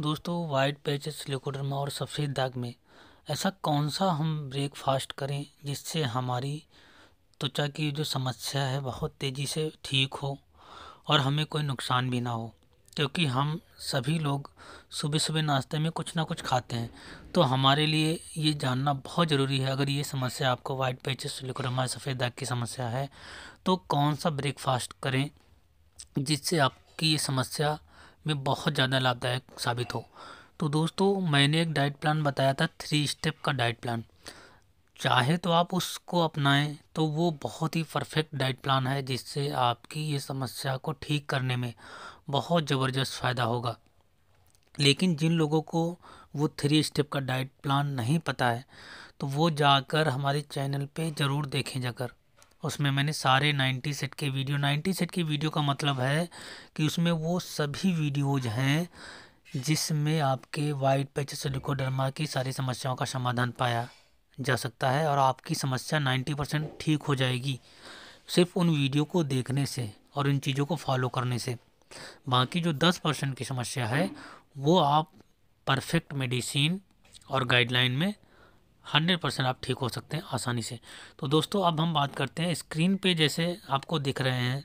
दोस्तों white patches leucoderma और सफ़ेद दाग में ऐसा कौन सा हम ब्रेकफास्ट करें जिससे हमारी त्वचा की जो समस्या है बहुत तेज़ी से ठीक हो और हमें कोई नुकसान भी ना हो क्योंकि हम सभी लोग सुबह सुबह नाश्ते में कुछ ना कुछ खाते हैं तो हमारे लिए ये जानना बहुत ज़रूरी है अगर ये समस्या आपको वाइट पैचेस लिकोडर्मा सफ़ेद दाग की समस्या है तो कौन सा ब्रेकफास्ट करें जिससे आपकी ये समस्या में बहुत ज़्यादा लाभदायक साबित हो तो दोस्तों मैंने एक डाइट प्लान बताया था थ्री स्टेप का डाइट प्लान चाहे तो आप उसको अपनाएं तो वो बहुत ही परफेक्ट डाइट प्लान है जिससे आपकी ये समस्या को ठीक करने में बहुत ज़बरदस्त फ़ायदा होगा लेकिन जिन लोगों को वो थ्री स्टेप का डाइट प्लान नहीं पता है तो वो जाकर हमारे चैनल पे ज़रूर देखें जाकर उसमें मैंने सारे 90 सेट के वीडियो 90 सेट के वीडियो का मतलब है कि उसमें वो सभी वीडियोज हैं जिसमें आपके वाइट पैच सिलिकोडर्मा की सारी समस्याओं का समाधान पाया जा सकता है और आपकी समस्या 90 परसेंट ठीक हो जाएगी सिर्फ उन वीडियो को देखने से और उन चीज़ों को फॉलो करने से बाकी जो 10 परसेंट की समस्या है वो आप परफेक्ट मेडिसिन और गाइडलाइन में हंड्रेड परसेंट आप ठीक हो सकते हैं आसानी से तो दोस्तों अब हम बात करते हैं स्क्रीन पे जैसे आपको दिख रहे हैं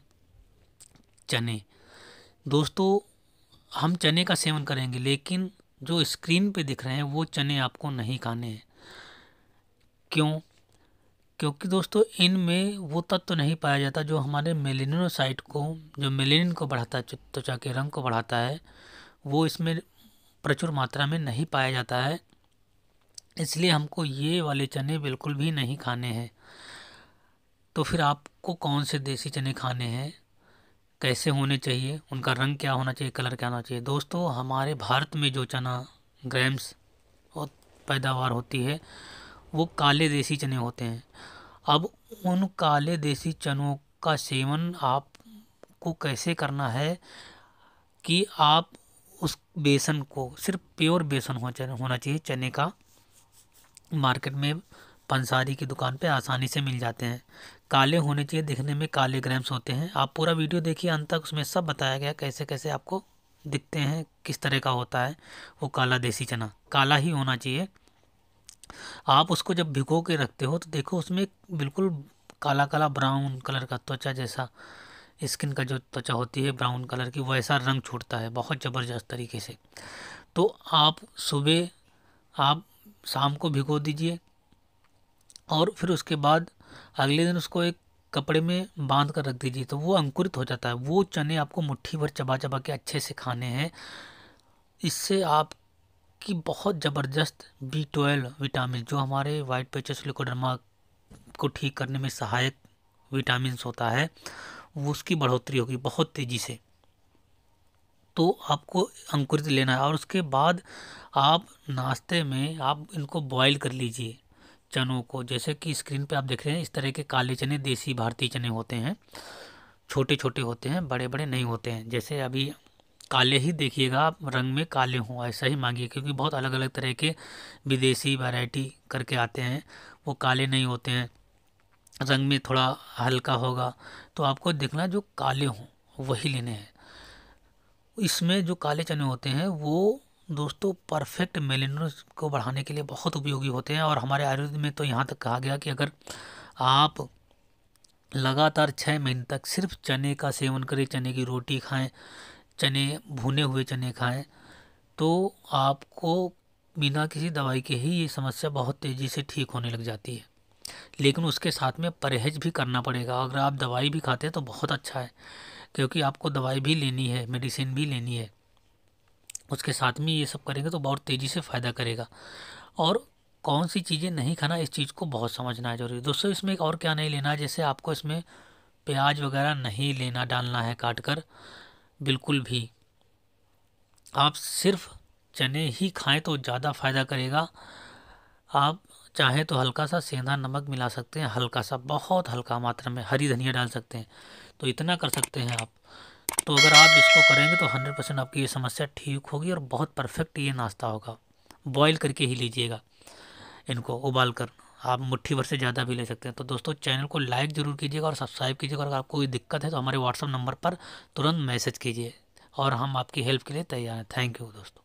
चने दोस्तों हम चने का सेवन करेंगे लेकिन जो स्क्रीन पे दिख रहे हैं वो चने आपको नहीं खाने हैं क्यों क्योंकि दोस्तों इनमें वो तत्व तो नहीं पाया जाता जो हमारे मेलिनोसाइट को जो मेलेनिन को बढ़ाता है त्वचा के रंग को बढ़ाता है वो इसमें प्रचुर मात्रा में नहीं पाया जाता है इसलिए हमको ये वाले चने बिल्कुल भी नहीं खाने हैं तो फिर आपको कौन से देसी चने खाने हैं कैसे होने चाहिए उनका रंग क्या होना चाहिए कलर क्या होना चाहिए दोस्तों हमारे भारत में जो चना ग्राम्स और पैदावार होती है वो काले देसी चने होते हैं अब उन काले देसी चनों का सेवन आपको कैसे करना है कि आप उस बेसन को सिर्फ प्योर बेसन हो होना चाहिए चने का मार्केट में पंसारी की दुकान पे आसानी से मिल जाते हैं काले होने चाहिए दिखने में काले ग्रैम्स होते हैं आप पूरा वीडियो देखिए अंत तक उसमें सब बताया गया कैसे कैसे आपको दिखते हैं किस तरह का होता है वो काला देसी चना काला ही होना चाहिए आप उसको जब भिगो के रखते हो तो देखो उसमें बिल्कुल काला काला ब्राउन कलर का त्वचा जैसा स्किन का जो त्वचा होती है ब्राउन कलर की वैसा रंग छूटता है बहुत ज़बरदस्त तरीके से तो आप सुबह आप शाम को भिगो दीजिए और फिर उसके बाद अगले दिन उसको एक कपड़े में बांध कर रख दीजिए तो वो अंकुरित हो जाता है वो चने आपको मुट्ठी भर चबा चबा के अच्छे से खाने हैं इससे आपकी बहुत ज़बरदस्त बी ट्वेल्व विटामिन जो हमारे वाइट पेचस लिकोडर्मा को ठीक करने में सहायक विटामिन होता है वो उसकी बढ़ोतरी होगी बहुत तेज़ी से तो आपको अंकुरित लेना है और उसके बाद आप नाश्ते में आप इनको बॉईल कर लीजिए चनों को जैसे कि स्क्रीन पे आप देख रहे हैं इस तरह के काले चने देसी भारतीय चने होते हैं छोटे छोटे होते हैं बड़े बड़े नहीं होते हैं जैसे अभी काले ही देखिएगा आप रंग में काले हों ऐसा ही मांगिए क्योंकि बहुत अलग अलग तरह के विदेशी वैरायटी करके आते हैं वो काले नहीं होते हैं रंग में थोड़ा हल्का होगा तो आपको देखना जो काले हों वही लेने हैं इसमें जो काले चने होते हैं वो दोस्तों परफेक्ट मेलेनोज को बढ़ाने के लिए बहुत उपयोगी होते हैं और हमारे आयुर्वेद में तो यहाँ तक कहा गया कि अगर आप लगातार छः महीने तक सिर्फ चने का सेवन करें चने की रोटी खाएं चने भुने हुए चने खाएं तो आपको बिना किसी दवाई के ही ये समस्या बहुत तेज़ी से ठीक होने लग जाती है लेकिन उसके साथ में परहेज भी करना पड़ेगा अगर आप दवाई भी खाते हैं तो बहुत अच्छा है क्योंकि आपको दवाई भी लेनी है मेडिसिन भी लेनी है उसके साथ में ये सब करेंगे तो बहुत तेज़ी से फ़ायदा करेगा और कौन सी चीज़ें नहीं खाना इस चीज़ को बहुत समझना है जरूरी है दोस्तों इसमें एक और क्या नहीं लेना जैसे आपको इसमें प्याज वगैरह नहीं लेना डालना है काट कर बिल्कुल भी आप सिर्फ चने ही खाएं तो ज़्यादा फ़ायदा करेगा आप चाहे तो हल्का सा सेंधा नमक मिला सकते हैं हल्का सा बहुत हल्का मात्रा में हरी धनिया डाल सकते हैं तो इतना कर सकते हैं आप तो अगर आप इसको करेंगे तो हंड्रेड परसेंट आपकी ये समस्या ठीक होगी और बहुत परफेक्ट ये नाश्ता होगा बॉईल करके ही लीजिएगा इनको उबाल कर आप मुट्ठी भर से ज़्यादा भी ले सकते हैं तो दोस्तों चैनल को लाइक ज़रूर कीजिएगा और सब्सक्राइब कीजिएगा अगर आपको कोई दिक्कत है तो हमारे व्हाट्सअप नंबर पर तुरंत मैसेज कीजिए और हम आपकी हेल्प के लिए तैयार हैं थैंक यू दोस्तों